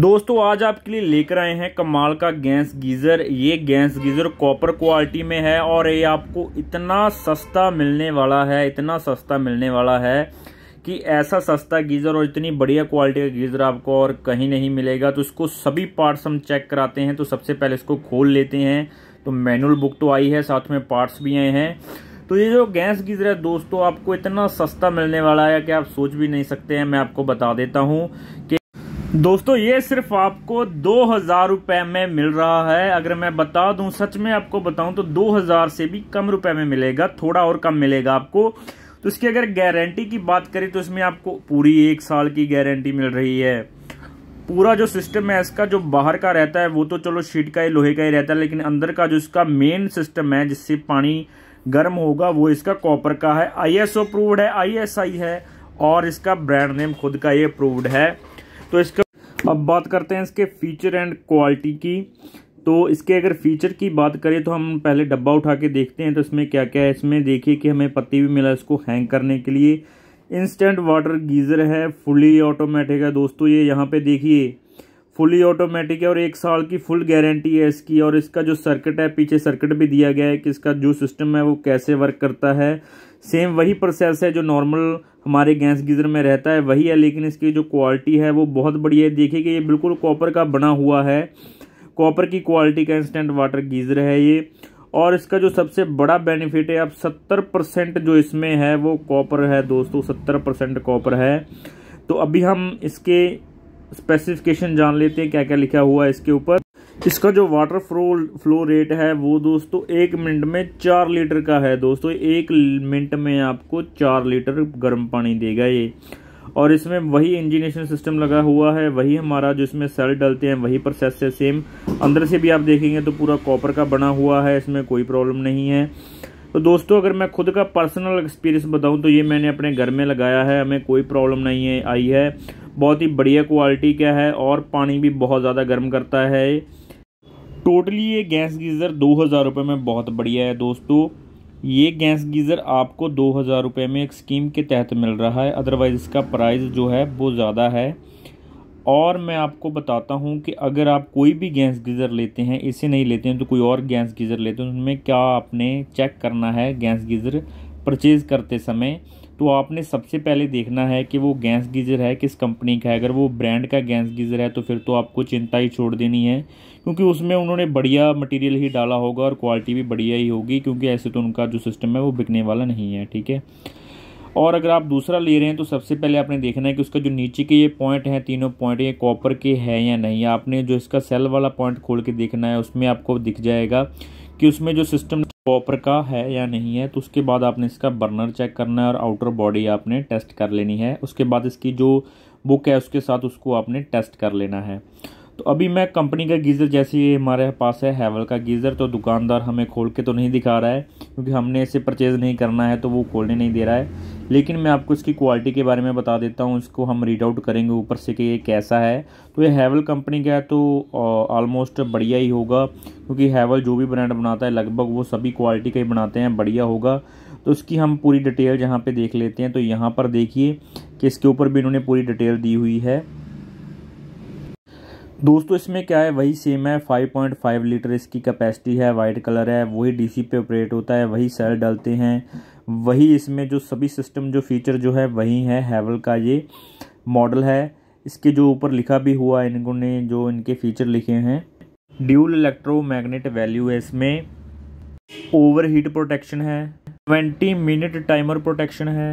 दोस्तों आज आपके लिए लेकर आए हैं कमाल का गैस गीज़र ये गैस गीज़र कॉपर क्वालिटी में है और ये आपको इतना सस्ता मिलने वाला है इतना सस्ता मिलने वाला है कि ऐसा सस्ता गीज़र और इतनी बढ़िया क्वालिटी का गीज़र आपको और कहीं नहीं मिलेगा तो इसको सभी पार्ट्स हम चेक कराते हैं तो सबसे पहले इसको खोल लेते हैं तो मैनुअल बुक तो आई है साथ में पार्ट्स भी आए हैं तो ये जो गैस गीज़र है दोस्तों आपको इतना सस्ता मिलने वाला है कि आप सोच भी नहीं सकते हैं मैं आपको बता देता हूँ कि दोस्तों ये सिर्फ आपको दो हज़ार रुपये में मिल रहा है अगर मैं बता दूं सच में आपको बताऊं तो दो हज़ार से भी कम रुपए में मिलेगा थोड़ा और कम मिलेगा आपको तो इसकी अगर गारंटी की बात करें तो इसमें आपको पूरी एक साल की गारंटी मिल रही है पूरा जो सिस्टम है इसका जो बाहर का रहता है वो तो चलो शीट का ही लोहे का ही रहता है लेकिन अंदर का जो इसका मेन सिस्टम है जिससे पानी गर्म होगा वो इसका कॉपर का है आई एस अप्रूव्ड है आई है और इसका ब्रांड नेम खुद का ये अप्रूव्ड है तो इसका अब बात करते हैं इसके फीचर एंड क्वालिटी की तो इसके अगर फीचर की बात करें तो हम पहले डब्बा उठा के देखते हैं तो इसमें क्या क्या है इसमें देखिए कि हमें पत्ती भी मिला इसको हैंग करने के लिए इंस्टेंट वाटर गीज़र है फुली ऑटोमेटिक है दोस्तों ये यहाँ पे देखिए फुली ऑटोमेटिक है और एक साल की फुल गारंटी है इसकी और इसका जो सर्किट है पीछे सर्किट भी दिया गया है कि इसका जो सिस्टम है वो कैसे वर्क करता है सेम वही प्रोसेस है जो नॉर्मल हमारे गैस गीज़र में रहता है वही है लेकिन इसकी जो क्वालिटी है वो बहुत बढ़िया है देखिए कि ये बिल्कुल कॉपर का बना हुआ है कॉपर की क्वालिटी का इंस्टेंट वाटर गीज़र है ये और इसका जो सबसे बड़ा बेनिफिट है अब सत्तर परसेंट जो इसमें है वो कॉपर है दोस्तों सत्तर परसेंट कॉपर है तो अभी हम इसके स्पेसिफिकेशन जान लेते हैं क्या क्या लिखा हुआ है इसके ऊपर इसका जो वाटर फ्लो फ्लो रेट है वो दोस्तों एक मिनट में चार लीटर का है दोस्तों एक मिनट में आपको चार लीटर गर्म पानी देगा ये और इसमें वही इंजीनेशन सिस्टम लगा हुआ है वही हमारा जो इसमें सेल डलते हैं वही प्रोसेस है सेम अंदर से भी आप देखेंगे तो पूरा कॉपर का बना हुआ है इसमें कोई प्रॉब्लम नहीं है तो दोस्तों अगर मैं खुद का पर्सनल एक्सपीरियंस बताऊं तो ये मैंने अपने घर में लगाया है हमें कोई प्रॉब्लम नहीं है आई है बहुत ही बढ़िया क्वालिटी का है और पानी भी बहुत ज़्यादा गर्म करता है टोटली ये गैस गीज़र दो हज़ार रुपये में बहुत बढ़िया है दोस्तों ये गैस गीज़र आपको दो हज़ार रुपये में एक स्कीम के तहत मिल रहा है अदरवाइज़ इसका प्राइस जो है वो ज़्यादा है और मैं आपको बताता हूँ कि अगर आप कोई भी गैस गीज़र लेते हैं इसे नहीं लेते हैं तो कोई और गैस गीज़र लेते हैं तो उनमें क्या आपने चेक करना है गैस गीज़र परचेज़ करते समय तो आपने सबसे पहले देखना है कि वो गैस गीज़र है किस कंपनी का है अगर वो ब्रांड का गैस गीज़र है तो फिर तो आपको चिंता ही छोड़ देनी है क्योंकि उसमें उन्होंने बढ़िया मटेरियल ही डाला होगा और क्वालिटी भी बढ़िया ही होगी क्योंकि ऐसे तो उनका जो सिस्टम है वो बिकने वाला नहीं है ठीक है और अगर आप दूसरा ले रहे हैं तो सबसे पहले आपने देखना है कि उसका जो नीचे के ये पॉइंट हैं तीनों पॉइंट ये कॉपर के हैं या नहीं आपने जो इसका सेल वाला पॉइंट खोल के देखना है उसमें आपको दिख जाएगा कि उसमें जो सिस्टम कॉपर का है या नहीं है तो उसके बाद आपने इसका बर्नर चेक करना है और आउटर बॉडी आपने टेस्ट कर लेनी है उसके बाद इसकी जो बुक है उसके साथ उसको आपने टेस्ट कर लेना है तो अभी मैं कंपनी का गीज़र जैसे ये हमारे पास है हैवल का गीज़र तो दुकानदार हमें खोल के तो नहीं दिखा रहा है क्योंकि हमने इसे परचेज़ नहीं करना है तो वो खोलने नहीं दे रहा है लेकिन मैं आपको इसकी क्वालिटी के बारे में बता देता हूँ इसको हम रीड आउट करेंगे ऊपर से कि ये कैसा है तो ये हैवल कंपनी का है तो ऑलमोस्ट बढ़िया ही होगा क्योंकि हैवल जो भी ब्रांड बनाता है लगभग वो सभी क्वालिटी का ही बनाते हैं बढ़िया होगा तो उसकी हम पूरी डिटेल यहाँ पर देख लेते हैं तो यहाँ पर देखिए कि इसके ऊपर भी इन्होंने पूरी डिटेल दी हुई है दोस्तों इसमें क्या है वही सेम है 5.5 लीटर इसकी कैपेसिटी है वाइट कलर है वही डीसी पे ऑपरेट होता है वही सेल डालते हैं वही इसमें जो सभी सिस्टम जो फीचर जो है वही है हैवल का ये मॉडल है इसके जो ऊपर लिखा भी हुआ है इन्होंने जो इनके फीचर लिखे हैं ड्यूल इलेक्ट्रोमैग्नेट वैल्यू है इसमें ओवर हीट प्रोटेक्शन है ट्वेंटी मिनट टाइमर प्रोटेक्शन है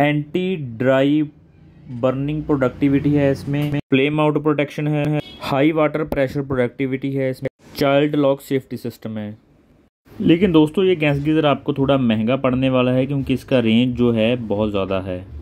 एंटी ड्राई बर्निंग प्रोडक्टिविटी है इसमें फ्लेम आउट प्रोटेक्शन है हाई वाटर प्रेशर प्रोडक्टिविटी है इसमें चाइल्ड लॉक सेफ्टी सिस्टम है लेकिन दोस्तों ये गैस गीज़र आपको थोड़ा महंगा पड़ने वाला है क्योंकि इसका रेंज जो है बहुत ज़्यादा है